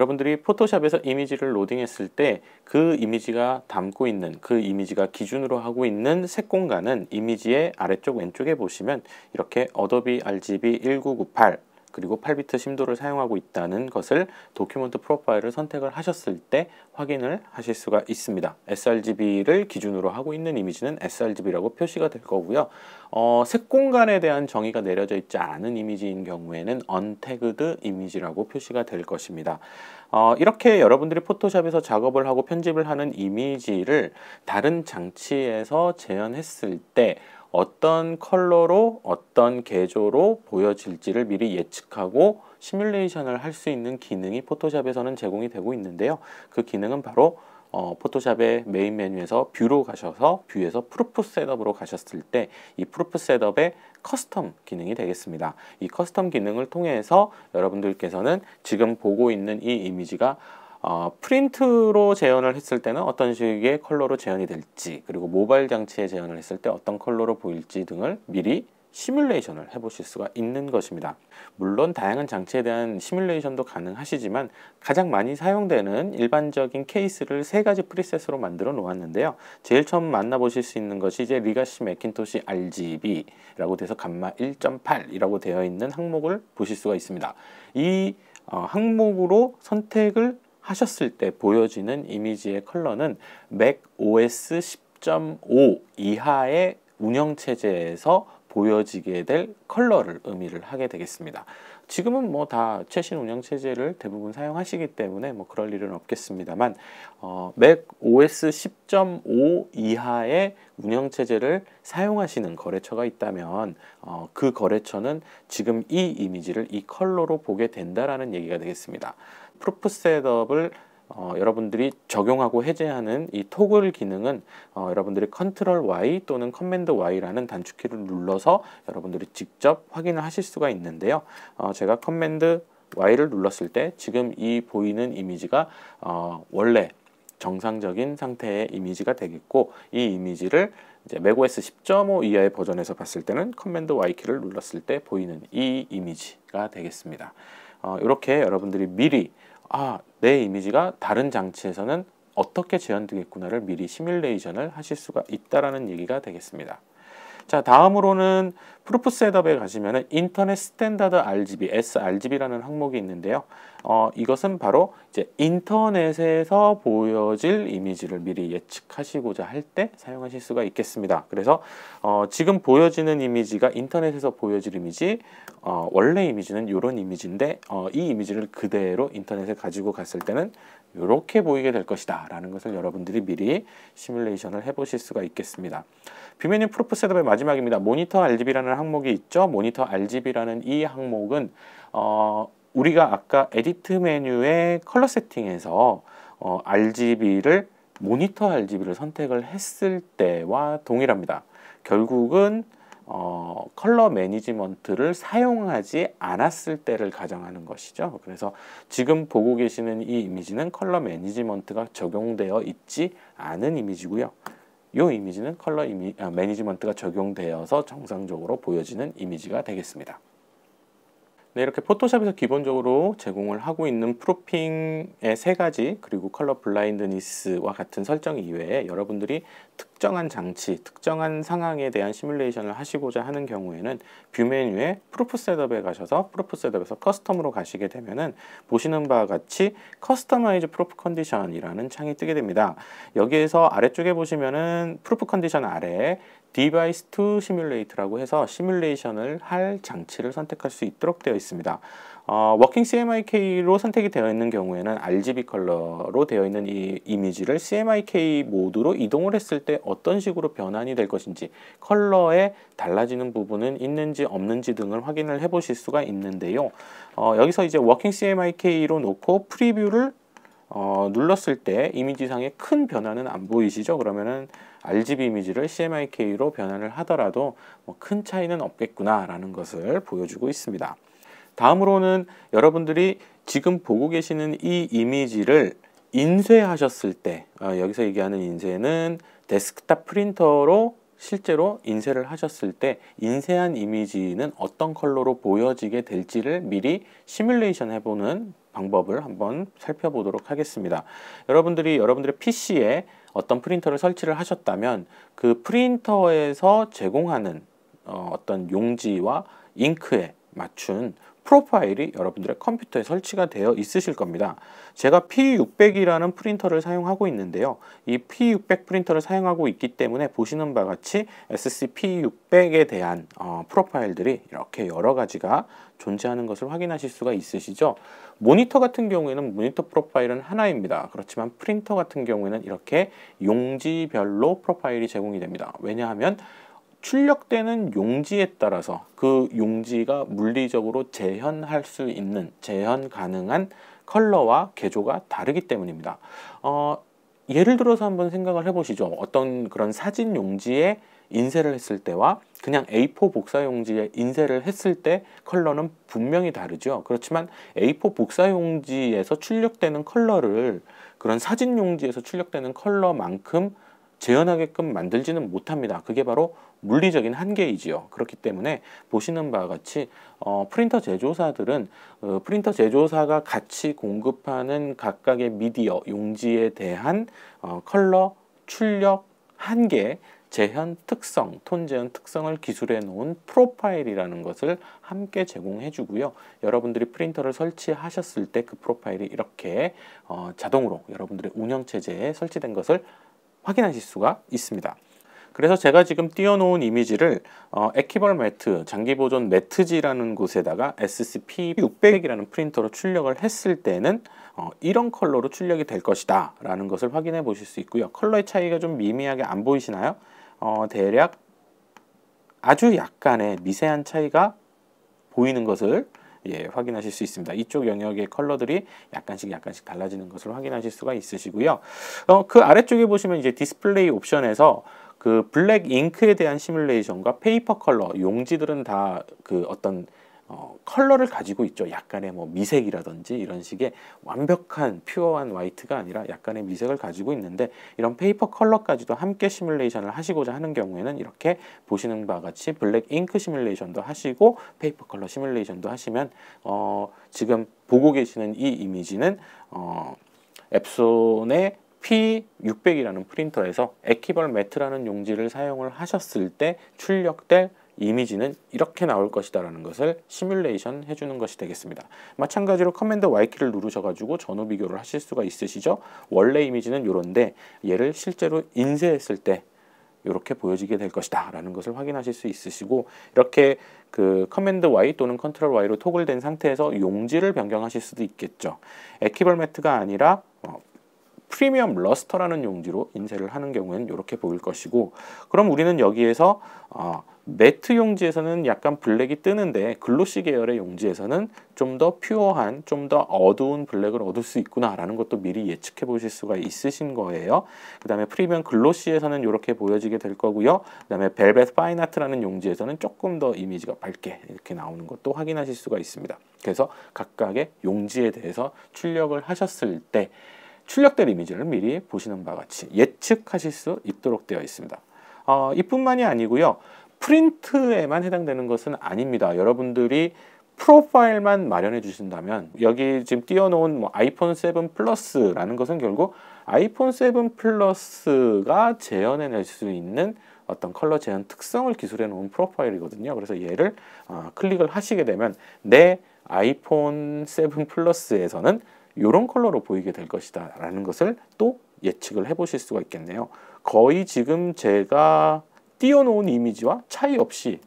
여러분들이 포토샵에서 이미지를 로딩했을 때 그 이미지가 담고 있는 그 이미지가 기준으로 하고 있는 색 공간은 이미지의 아래쪽 왼쪽에 보시면 이렇게 어도비 RGB 1998 그리고 8비트 심도를 사용하고 있다는 것을 도큐먼트 프로파일을 선택을 하셨을 때 확인을 하실 수가 있습니다. sRGB를 기준으로 하고 있는 이미지는 sRGB라고 표시가 될 거고요. 어, 색 공간에 대한 정의가 내려져 있지 않은 이미지인 경우에는 언태그드 이미지라고 표시가 될 것입니다. 어, 이렇게 여러분들이 포토샵에서 작업을 하고 편집을 하는 이미지를 다른 장치에서 재현했을 때 어떤 컬러로 어떤 개조로 보여질지를 미리 예측하고 시뮬레이션을 할 수 있는 기능이 포토샵에서는 제공이 되고 있는데요. 그 기능은 바로 어, 포토샵의 메인 메뉴에서 뷰로 가셔서 뷰에서 프루프 셋업으로 가셨을 때 이 프루프 셋업의 커스텀 기능이 되겠습니다. 이 커스텀 기능을 통해서 여러분들께서는 지금 보고 있는 이 이미지가 어, 프린트로 재현을 했을 때는 어떤 식의 컬러로 재현이 될지 그리고 모바일 장치에 재현을 했을 때 어떤 컬러로 보일지 등을 미리 시뮬레이션을 해보실 수가 있는 것입니다. 물론 다양한 장치에 대한 시뮬레이션도 가능하시지만 가장 많이 사용되는 일반적인 케이스를 세 가지 프리셋으로 만들어 놓았는데요. 제일 처음 만나보실 수 있는 것이 이제 리가시 맥킨토시 RGB라고 돼서 감마 1.8이라고 되어 있는 항목을 보실 수가 있습니다. 이 어, 항목으로 선택을 하셨을 때 보여지는 이미지의 컬러는 맥 OS 10.5 이하의 운영체제에서 보여지게 될 컬러를 의미를 하게 되겠습니다. 지금은 뭐 다 최신 운영 체제를 대부분 사용하시기 때문에 뭐 그럴 일은 없겠습니다만 어, 맥 OS 10.5 이하의 운영 체제를 사용하시는 거래처가 있다면 어, 그 거래처는 지금 이 이미지를 이 컬러로 보게 된다라는 얘기가 되겠습니다. 프로프 셋업을 어, 여러분들이 적용하고 해제하는 이 토글 기능은 어, 여러분들이 컨트롤 Y 또는 컨맨드 Y라는 단축키를 눌러서 여러분들이 직접 확인을 하실 수가 있는데요. 어, 제가 컨맨드 Y를 눌렀을 때 지금 이 보이는 이미지가 어, 원래 정상적인 상태의 이미지가 되겠고 이 이미지를 이제 macOS 10.5 이하의 버전에서 봤을 때는 컨맨드 Y키를 눌렀을 때 보이는 이 이미지가 되겠습니다. 어, 이렇게 여러분들이 미리 아, 내 이미지가 다른 장치에서는 어떻게 재현되겠구나를 미리 시뮬레이션을 하실 수가 있다라는 얘기가 되겠습니다. 자, 다음으로는 프루프 셋업에 가시면은 인터넷 스탠다드 RGB, sRGB라는 항목이 있는데요. 어, 이것은 바로 이제 인터넷에서 보여질 이미지를 미리 예측하시고자 할 때 사용하실 수가 있겠습니다. 그래서 어, 지금 보여지는 이미지가 인터넷에서 보여질 이미지, 어, 원래 이미지는 이런 이미지인데 어, 이 이미지를 그대로 인터넷에 가지고 갔을 때는 이렇게 보이게 될 것이다 라는 것을 여러분들이 미리 시뮬레이션을 해보실 수가 있겠습니다. 뷰메뉴 프로프 셋업의 마지막입니다. 모니터 RGB라는 항목이 있죠. 모니터 RGB라는 이 항목은 어, 우리가 아까 에디트 메뉴의 컬러 세팅에서 어, RGB를 모니터 RGB를 선택을 했을 때와 동일합니다. 결국은 어, 컬러 매니지먼트를 사용하지 않았을 때를 가정하는 것이죠. 그래서 지금 보고 계시는 이 이미지는 컬러 매니지먼트가 적용되어 있지 않은 이미지고요. 이 이미지는 컬러 이미, 아, 매니지먼트가 적용되어서 정상적으로 보여지는 이미지가 되겠습니다. 네, 이렇게 포토샵에서 기본적으로 제공을 하고 있는 프로핑의 세 가지 그리고 컬러 블라인드니스와 같은 설정 이외에 여러분들이 특정한 장치, 특정한 상황에 대한 시뮬레이션을 하시고자 하는 경우에는 뷰 메뉴에 프로프 셋업에 가셔서 프로프 셋업에서 커스텀으로 가시게 되면은 보시는 바와 같이 커스터마이즈 프로프 컨디션이라는 창이 뜨게 됩니다. 여기에서 아래쪽에 보시면은 프로프 컨디션 아래 에 device 디바이스 투 시뮬레이트라고 해서 시뮬레이션을 할 장치를 선택할 수 있도록 되어 있습니다. 어, 워킹 CMYK로 선택이 되어 있는 경우에는 RGB 컬러로 되어 있는 이 이미지를 CMYK 모드로 이동을 했을 때 어떤 식으로 변환이 될 것인지 컬러에 달라지는 부분은 있는지 없는지 등을 확인을 해 보실 수가 있는데요. 어, 여기서 이제 워킹 CMYK로 놓고 프리뷰를 어, 눌렀을 때 이미지상에 큰 변화는 안 보이시죠? 그러면은 RGB 이미지를 CMYK로 변환을 하더라도 뭐큰 차이는 없겠구나라는 것을 보여주고 있습니다. 다음으로는 여러분들이 지금 보고 계시는 이 이미지를 인쇄하셨을 때 어, 여기서 얘기하는 인쇄는 데스크탑 프린터로 실제로 인쇄를 하셨을 때 인쇄한 이미지는 어떤 컬러로 보여지게 될지를 미리 시뮬레이션 해보는 방법을 한번 살펴보도록 하겠습니다. 여러분들이 여러분들의 PC에 어떤 프린터를 설치를 하셨다면 그 프린터에서 제공하는 어, 떤 용지와 잉크에 맞춘 프로파일이 여러분들의 컴퓨터에 설치가 되어 있으실 겁니다. 제가 P600이라는 프린터를 사용하고 있는데요. 이 P600 프린터를 사용하고 있기 때문에 보시는 바와 같이 SCP600에 대한 어, 프로파일들이 이렇게 여러 가지가 존재하는 것을 확인하실 수가 있으시죠. 모니터 같은 경우에는 모니터 프로파일은 하나입니다. 그렇지만 프린터 같은 경우에는 이렇게 용지별로 프로파일이 제공이 됩니다. 왜냐하면 출력되는 용지에 따라서 그 용지가 물리적으로 재현할 수 있는 재현 가능한 컬러와 개조가 다르기 때문입니다. 어, 예를 들어서 한번 생각을 해보시죠. 어떤 그런 사진 용지에 인쇄를 했을 때와 그냥 A4 복사 용지에 인쇄를 했을 때 컬러는 분명히 다르죠. 그렇지만 A4 복사 용지에서 출력되는 컬러를 그런 사진 용지에서 출력되는 컬러만큼 재현하게끔 만들지는 못합니다. 그게 바로 물리적인 한계이지요. 그렇기 때문에 보시는 바와 같이 어, 프린터 제조사들은 어, 프린터 제조사가 같이 공급하는 각각의 미디어 용지에 대한 어, 컬러, 출력, 한계, 재현 특성, 톤 재현 특성을 기술해 놓은 프로파일이라는 것을 함께 제공해 주고요. 여러분들이 프린터를 설치하셨을 때 그 프로파일이 이렇게 어, 자동으로 여러분들의 운영체제에 설치된 것을 확인하실 수가 있습니다. 그래서 제가 지금 띄워놓은 이미지를 어, 에키벌 매트, 장기보존 매트지라는 곳에다가 SCP-600이라는 프린터로 출력을 했을 때는 어, 이런 컬러로 출력이 될 것이다 라는 것을 확인해 보실 수 있고요. 컬러의 차이가 좀 미미하게 안 보이시나요? 어, 대략 아주 약간의 미세한 차이가 보이는 것을 예, 확인하실 수 있습니다. 이쪽 영역의 컬러들이 약간씩 약간씩 달라지는 것을 확인하실 수가 있으시고요. 어, 그 아래쪽에 보시면 이제 디스플레이 옵션에서 그 블랙 잉크에 대한 시뮬레이션과 페이퍼 컬러 용지들은 다 그 어떤 어, 컬러를 가지고 있죠. 약간의 뭐 미색이라든지 이런 식의 완벽한 퓨어한 화이트가 아니라 약간의 미색을 가지고 있는데 이런 페이퍼 컬러까지도 함께 시뮬레이션을 하시고자 하는 경우에는 이렇게 보시는 바와 같이 블랙 잉크 시뮬레이션도 하시고 페이퍼 컬러 시뮬레이션도 하시면 어, 지금 보고 계시는 이 이미지는 어, 앱손의 P600이라는 프린터에서 에키벌 매트라는 용지를 사용을 하셨을 때 출력될 이미지는 이렇게 나올 것이다 라는 것을 시뮬레이션 해주는 것이 되겠습니다 마찬가지로 커맨드 Y키를 누르셔 가지고 전후 비교를 하실 수가 있으시죠 원래 이미지는 이런데 얘를 실제로 인쇄했을 때 이렇게 보여지게 될 것이다 라는 것을 확인하실 수 있으시고 이렇게 그 커맨드 Y 또는 컨트롤 Y로 토글된 상태에서 용지를 변경하실 수도 있겠죠 에키벌 매트가 아니라 프리미엄 러스터라는 용지로 인쇄를 하는 경우에는 이렇게 보일 것이고 그럼 우리는 여기에서 어, 매트 용지에서는 약간 블랙이 뜨는데 글로시 계열의 용지에서는 좀 더 퓨어한 좀 더 어두운 블랙을 얻을 수 있구나라는 것도 미리 예측해 보실 수가 있으신 거예요 그 다음에 프리미엄 글로시에서는 이렇게 보여지게 될 거고요 그 다음에 벨벳 파인아트라는 용지에서는 조금 더 이미지가 밝게 이렇게 나오는 것도 확인하실 수가 있습니다 그래서 각각의 용지에 대해서 출력을 하셨을 때 출력될 이미지를 미리 보시는 바와 같이 예측하실 수 있도록 되어 있습니다. 어, 이뿐만이 아니고요. 프린트에만 해당되는 것은 아닙니다. 여러분들이 프로파일만 마련해 주신다면 여기 지금 띄워놓은 뭐 아이폰 7 플러스라는 것은 결국 아이폰 7 플러스가 재현해낼 수 있는 어떤 컬러 재현 특성을 기술해 놓은 프로파일이거든요. 그래서 얘를 어, 클릭을 하시게 되면 내 아이폰 7 플러스에서는 이런 컬러로 보이게 될 것이다 라는 것을 또 예측을 해보실 수가 있겠네요. 거의 지금 제가 띄워놓은 이미지와 차이 없이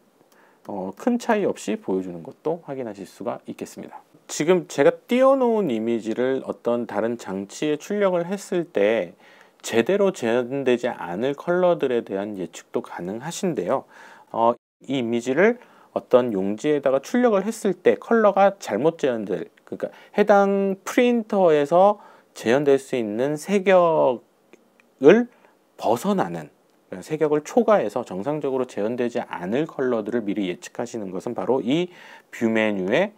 어, 큰 차이 없이 보여주는 것도 확인하실 수가 있겠습니다. 지금 제가 띄워놓은 이미지를 어떤 다른 장치에 출력을 했을 때 제대로 재현되지 않을 컬러들에 대한 예측도 가능하신데요. 어, 이 이미지를 어떤 용지에다가 출력을 했을 때 컬러가 잘못 재현될 그러니까 해당 프린터에서 재현될 수 있는 색역을 벗어나는 색역을 초과해서 정상적으로 재현되지 않을 컬러들을 미리 예측하시는 것은 바로 이 뷰 메뉴의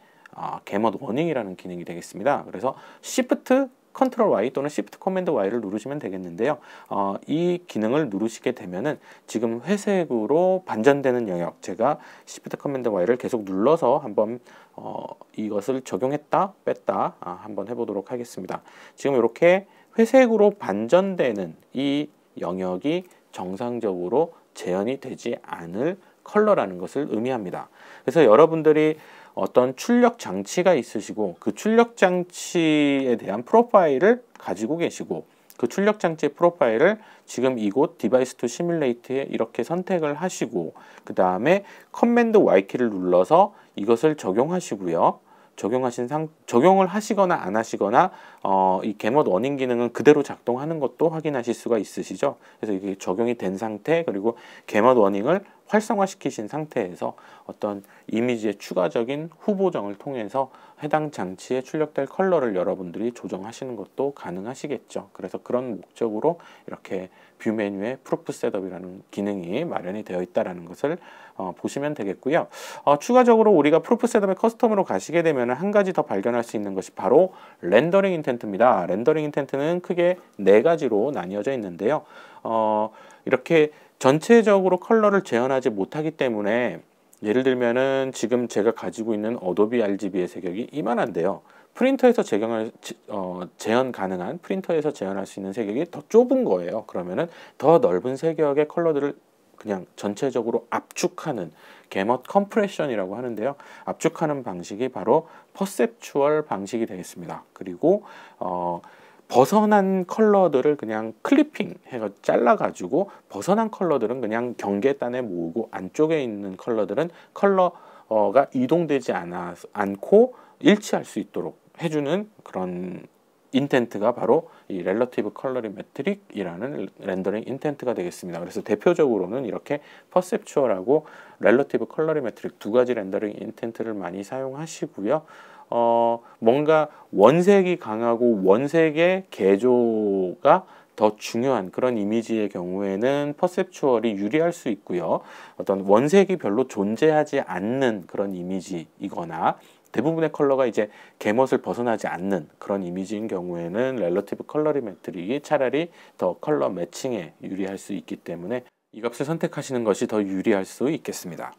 개머드 어, 워닝이라는 기능이 되겠습니다. 그래서 Shift 컨트롤 Y 또는 Shift 커맨드 Y를 누르시면 되겠는데요. 어, 이 기능을 누르시게 되면은 지금 회색으로 반전되는 영역 제가 Shift 커맨드 Y를 계속 눌러서 한번 어, 이것을 적용했다 뺐다 아, 한번 해보도록 하겠습니다. 지금 이렇게 회색으로 반전되는 이 영역이 정상적으로 재현이 되지 않을 컬러라는 것을 의미합니다. 그래서 여러분들이 어떤 출력 장치가 있으시고 그 출력 장치에 대한 프로파일을 가지고 계시고 그 출력 장치의 프로파일을 지금 이곳 디바이스 투 시뮬레이트에 이렇게 선택을 하시고 그 다음에 커맨드 Y키를 눌러서 이것을 적용하시고요. 적용하신 상 적용을 하시거나 안 하시거나 어, 이 개멋 원닝 기능은 그대로 작동하는 것도 확인하실 수가 있으시죠. 그래서 이게 적용이 된 상태 그리고 개멋 원닝을 활성화시키신 상태에서 어떤 이미지의 추가적인 후보정을 통해서 해당 장치에 출력될 컬러를 여러분들이 조정하시는 것도 가능하시겠죠. 그래서 그런 목적으로 이렇게 뷰 메뉴에 프로프 셋업이라는 기능이 마련이 되어 있다는 것을 어, 보시면 되겠고요. 어, 추가적으로 우리가 프로프 셋업의 커스텀으로 가시게 되면 한 가지 더 발견할 수 있는 것이 바로 렌더링 인텐트입니다. 렌더링 인텐트는 크게 네 가지로 나뉘어져 있는데요. 어, 이렇게 전체적으로 컬러를 재현하지 못하기 때문에 예를 들면은 지금 제가 가지고 있는 어도비 RGB의 색역이 이만한데요. 프린터에서 재경을, 어, 재현 가능한 프린터에서 재현할 수 있는 색역이더 좁은 거예요. 그러면은 더 넓은 색역의 컬러들을 그냥 전체적으로 압축하는 개멋 컴프레션이라고 하는데요. 압축하는 방식이 바로 퍼셉추얼 방식이 되겠습니다. 그리고 어, 벗어난 컬러들을 그냥 클리핑 해서 잘라가지고 벗어난 컬러들은 그냥 경계단에 모으고 안쪽에 있는 컬러들은 컬러가 이동되지 않아, 않고 일치할 수 있도록 해주는 그런 인텐트가 바로 이 렐러티브 컬러링 매트릭이라는 렌더링 인텐트가 되겠습니다. 그래서 대표적으로는 이렇게 퍼셉추얼하고 렐러티브 컬러링 매트릭 두 가지 렌더링 인텐트를 많이 사용하시고요. 어, 뭔가 원색이 강하고 원색의 개조가 더 중요한 그런 이미지의 경우에는 퍼셉추얼이 유리할 수 있고요. 어떤 원색이 별로 존재하지 않는 그런 이미지이거나 대부분의 컬러가 이제 개멋을 벗어나지 않는 그런 이미지인 경우에는 렐러티브 컬러리메트릭이 차라리 더 컬러 매칭에 유리할 수 있기 때문에 이 값을 선택하시는 것이 더 유리할 수 있겠습니다.